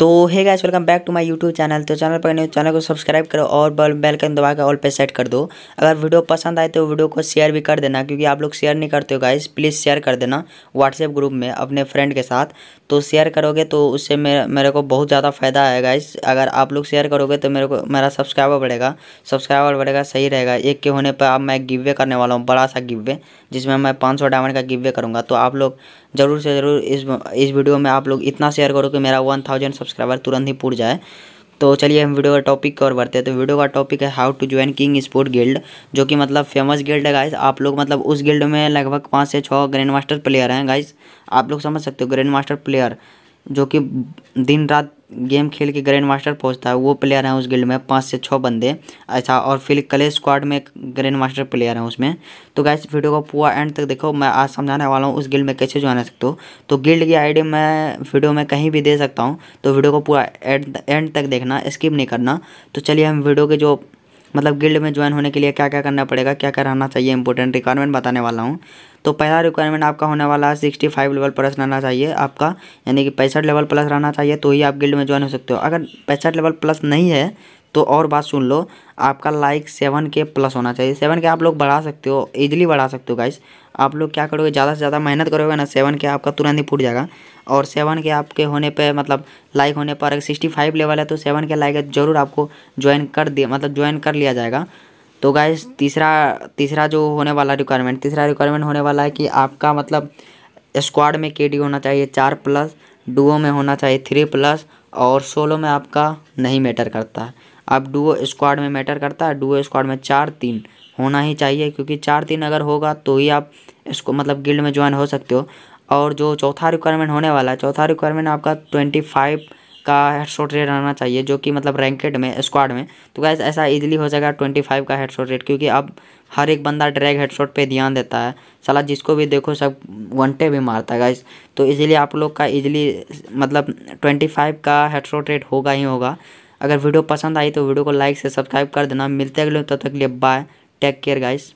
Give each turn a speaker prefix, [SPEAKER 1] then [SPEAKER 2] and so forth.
[SPEAKER 1] तो hey guys welcome back to my YouTube channel तो channel पर चैनल को सब्सक्राइब करो और बल बेल कन दबा कर ऑल पे सेट कर दो अगर वीडियो पसंद आए तो वीडियो को शेयर भी कर देना क्योंकि आप लोग शेयर नहीं करते हो गाइस प्लीज़ शेयर कर देना व्हाट्सएप ग्रुप में अपने फ्रेंड के साथ तो शेयर करोगे तो उससे मेरे मेरे को बहुत ज़्यादा फायदा है गाइस अगर आप लोग शेयर करोगे तो मेरे को मेरा सब्सक्राइबर बढ़ेगा सब्सक्राइबर बढ़ेगा सही रहेगा एक के होने पर अब मैं गिवे करने वाला हूँ बड़ा सा गिवे जिसमें मैं पाँच सौ डायमंड का गिवे करूँगा तो आप लोग ज़रूर से ज़रूर इस इस वीडियो में आप लोग इतना शेयर करो कि मेरा वन थाउजेंड सब्सक्राइबर तुरंत ही पूर जाए तो चलिए हम वीडियो का टॉपिक और बढ़ते हैं तो वीडियो का टॉपिक है how to join king sport guild जो कि मतलब फेमस गिल्ड है गाइस आप लोग मतलब उस गिल्ड में लगभग पाँच से छः ग्रैंड मास्टर प्लेयर हैं गाइस आप लोग समझ सकते हो ग्रैंड मास्टर प्लेयर जो कि दिन रात गेम खेल के ग्रैंड मास्टर पहुंचता है वो प्लेयर हैं उस गिल्ड में पाँच से छः बंदे अच्छा और फिर कले स्क्वाड में ग्रैंड मास्टर प्लेयर हैं उसमें तो गैस वीडियो को पूरा एंड तक देखो मैं आज समझाने वाला हूँ उस गिल्ड में कैसे ज्वाइन सकते हो तो गिल्ड की आईडी मैं वीडियो में कहीं भी दे सकता हूँ तो वीडियो को पूरा एंड तक देखना स्किप नहीं करना तो चलिए हम वीडियो के जो मतलब गिल्ड में ज्वाइन होने के लिए क्या क्या करना पड़ेगा क्या क्या रहना चाहिए इंपॉर्टेंट रिक्वायरमेंट बताने वाला हूँ तो पहला रिक्वायरमेंट आपका होने वाला है सिक्सटी फाइव लेवल प्लस रहना चाहिए आपका यानी कि पैंसठ लेवल प्लस रहना चाहिए तो ही आप गिल्ड में ज्वाइन हो सकते हो अगर पैंसठ लेवल प्लस नहीं है तो और बात सुन लो आपका लाइक सेवन के प्लस होना चाहिए सेवन के आप लोग बढ़ा सकते हो ईजिली बढ़ा सकते हो गाइस आप लोग क्या करोगे ज़्यादा से ज़्यादा मेहनत करोगे ना सेवन के आपका तुरंत ही फूट जाएगा और सेवन के आपके होने पे मतलब लाइक होने पर अगर सिक्सटी फाइव लेवल है तो सेवन के लाइक जरूर आपको ज्वाइन कर दिया मतलब ज्वाइन कर लिया जाएगा तो गाइज तीसरा तीसरा जो होने वाला रिक्वायरमेंट तीसरा रिक्वायरमेंट होने वाला है कि आपका मतलब स्क्वाड में के होना चाहिए चार प्लस डुओ में होना चाहिए थ्री प्लस और सोलो में आपका नहीं मैटर करता है आप डुओ स्क्वाड में मैटर करता है डुओ स्क्वाड में चार तीन होना ही चाहिए क्योंकि चार तीन अगर होगा तो ही आप इसको मतलब गिल्ड में ज्वाइन हो सकते हो और जो चौथा रिक्वायरमेंट होने वाला है चौथा रिक्वायरमेंट आपका ट्वेंटी फाइव का हेडशॉट रेट आना चाहिए जो कि मतलब रैंकेड में स्क्वाड में तो गैस ऐसा इजीली हो जाएगा ट्वेंटी फाइव का हेडशॉट रेट क्योंकि अब हर एक बंदा ड्रैग हेडशॉट पे ध्यान देता है साला जिसको भी देखो सब वनटे भी मारता है गाइस तो इजीली आप लोग का इजीली मतलब ट्वेंटी फाइव का हेडशॉट रेट होगा ही होगा अगर वीडियो पसंद आई तो वीडियो को लाइक से सब्सक्राइब कर देना मिलते अगले तब तो तक लिए बाय टेक केयर गाइस